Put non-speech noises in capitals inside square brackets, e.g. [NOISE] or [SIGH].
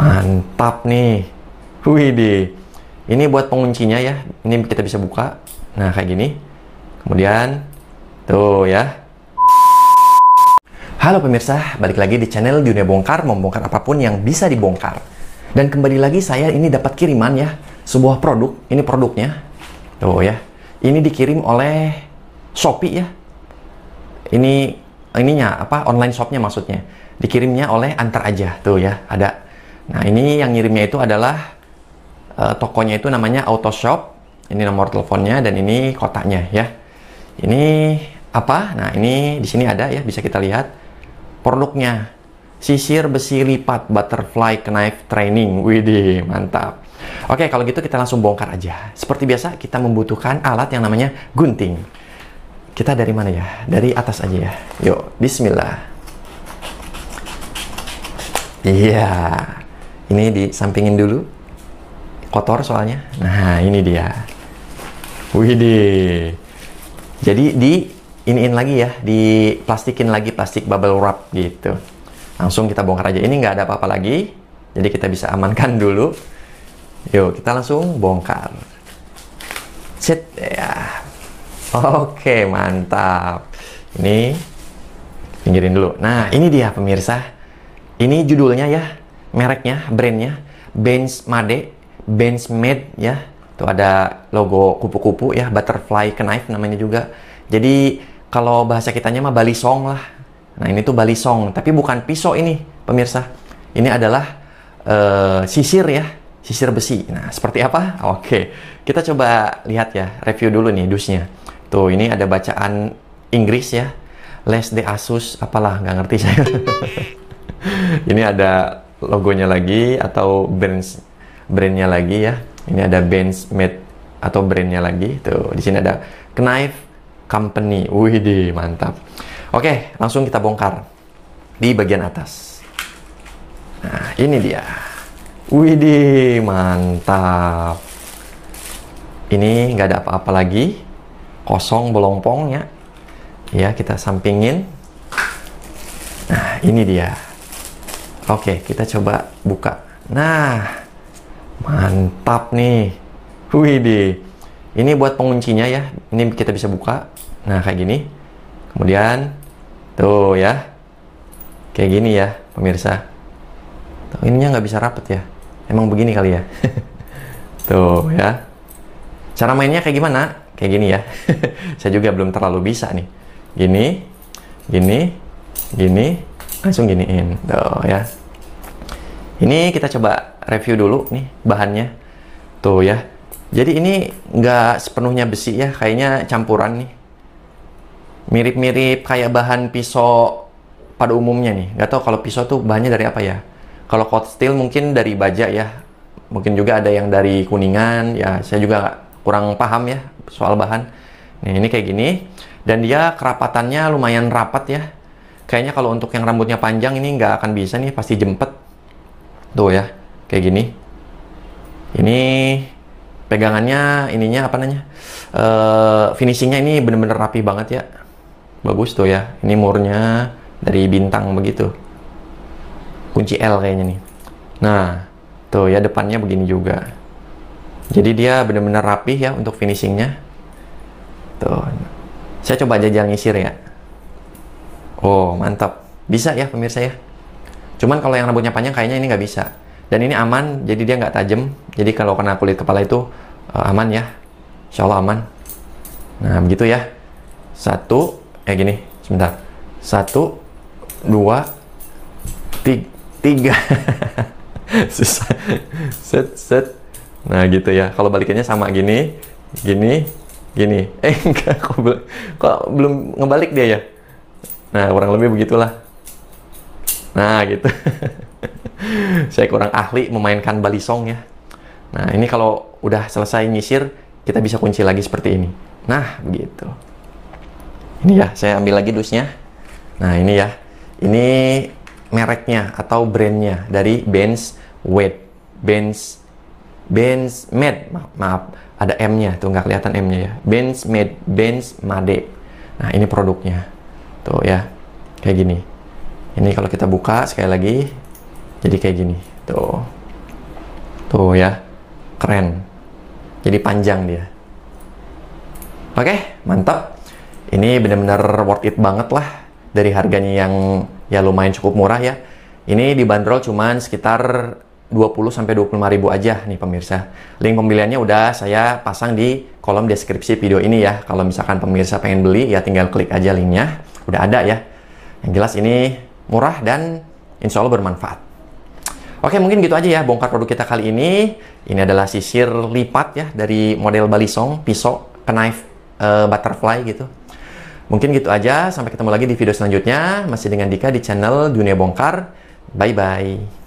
Mantap nih. wih deh. Ini buat penguncinya ya. Ini kita bisa buka. Nah, kayak gini. Kemudian tuh ya. Halo pemirsa, balik lagi di channel Dunia Bongkar membongkar apapun yang bisa dibongkar. Dan kembali lagi saya ini dapat kiriman ya, sebuah produk. Ini produknya. Tuh ya. Ini dikirim oleh Shopee ya. Ini ininya apa online shopnya maksudnya dikirimnya oleh antar aja tuh ya ada Nah, ini yang ngirimnya itu adalah uh, tokonya itu namanya auto shop Ini nomor teleponnya dan ini kotaknya ya. Ini apa? Nah, ini di sini ada ya, bisa kita lihat produknya. Sisir besi lipat butterfly knife training. Widih, mantap. Oke, kalau gitu kita langsung bongkar aja. Seperti biasa, kita membutuhkan alat yang namanya gunting. Kita dari mana ya? Dari atas aja ya. Yuk, bismillah. Iya. Yeah. Ini di sampingin dulu. Kotor soalnya. Nah, ini dia. Widih. Jadi di iniin lagi ya, diplastikin lagi plastik bubble wrap gitu. Langsung kita bongkar aja. Ini nggak ada apa-apa lagi. Jadi kita bisa amankan [LAUGHS] dulu. Yuk, kita langsung bongkar. Set ya. Oke, mantap. Ini pinggirin dulu. Nah, ini dia pemirsa. Ini judulnya ya, mereknya, brandnya Benz Made, Benz Made ya. Tuh ada logo kupu-kupu ya, butterfly knife namanya juga. Jadi kalau bahasa kitanya mah Bali Song lah. Nah, ini tuh Bali Song, tapi bukan pisau ini, pemirsa. Ini adalah uh, sisir ya, sisir besi. Nah, seperti apa? Oke. Kita coba lihat ya, review dulu nih dusnya. Tuh, ini ada bacaan Inggris ya. Les de Asus apalah, nggak ngerti saya. [LAUGHS] ini ada logonya lagi atau brand brandnya lagi ya. Ini ada Benz Made atau brandnya lagi. Tuh, di sini ada Knife Company. Wih, deh, mantap. Oke, langsung kita bongkar di bagian atas. Nah, ini dia. Wih, deh, mantap. Ini nggak ada apa-apa lagi. Kosong belompongnya. Ya, kita sampingin. Nah, ini dia. Oke, kita coba buka. Nah, mantap nih. Widih. Ini buat penguncinya ya. Ini kita bisa buka. Nah, kayak gini. Kemudian, tuh ya. Kayak gini ya, pemirsa. Tuh, ininya nggak bisa rapet ya. Emang begini kali ya. [LAUGHS] tuh ya. Cara mainnya kayak gimana? Kayak gini ya. [LAUGHS] Saya juga belum terlalu bisa nih. Gini, gini, gini, langsung giniin. Tuh ya ini kita coba review dulu nih bahannya. Tuh ya. Jadi ini nggak sepenuhnya besi ya, kayaknya campuran nih. Mirip-mirip kayak bahan pisau pada umumnya nih. Nggak tahu kalau pisau tuh bahannya dari apa ya. Kalau cold steel mungkin dari baja ya. Mungkin juga ada yang dari kuningan ya. Saya juga kurang paham ya soal bahan. nih ini kayak gini. Dan dia kerapatannya lumayan rapat ya. Kayaknya kalau untuk yang rambutnya panjang ini nggak akan bisa nih, pasti jempet Tuh ya, kayak gini. Ini pegangannya, ininya apa namanya? e, finishingnya ini bener-bener rapi banget ya. Bagus tuh ya. Ini murnya dari bintang begitu. Kunci L kayaknya nih. Nah, tuh ya depannya begini juga. Jadi dia bener-bener rapi ya untuk finishingnya. Tuh. Saya coba aja jajal ngisir ya. Oh, mantap. Bisa ya pemirsa ya. Cuman kalau yang rambutnya panjang kayaknya ini nggak bisa. Dan ini aman, jadi dia nggak tajam. Jadi kalau kena kulit kepala itu uh, aman ya. Insya Allah aman. Nah, begitu ya. Satu, eh gini, sebentar. Satu, dua, tiga. tiga. [LAUGHS] Susah. Set, set. Nah, gitu ya. Kalau balikannya sama gini, gini, gini. Eh, [LAUGHS] enggak, kok, kok belum ngebalik dia ya? Nah, kurang lebih begitulah. Nah, gitu. [LAUGHS] Saya kurang ahli memainkan balisong ya. Nah, ini kalau udah selesai nyisir, kita bisa kunci lagi seperti ini. Nah, begitu. Ini ya, saya ambil lagi dusnya. Nah, ini ya. Ini mereknya atau brandnya dari Benz Wet Benz Benz Med, Ma maaf, ada M-nya tuh nggak kelihatan M-nya ya. Benz Med, Benz Made. Nah, ini produknya. Tuh ya. Kayak gini ini kalau kita buka sekali lagi jadi kayak gini tuh tuh ya keren jadi panjang dia oke okay, mantap ini bener-bener worth it banget lah dari harganya yang ya lumayan cukup murah ya ini dibanderol cuman sekitar 20 sampai 25 ribu aja nih pemirsa. Link pembeliannya udah saya pasang di kolom deskripsi video ini ya. Kalau misalkan pemirsa pengen beli ya tinggal klik aja linknya. Udah ada ya. Yang jelas ini murah dan insya Allah bermanfaat. Oke, mungkin gitu aja ya bongkar produk kita kali ini. Ini adalah sisir lipat ya dari model balisong, pisau, knife, uh, butterfly gitu. Mungkin gitu aja, sampai ketemu lagi di video selanjutnya. Masih dengan Dika di channel Dunia Bongkar. Bye-bye.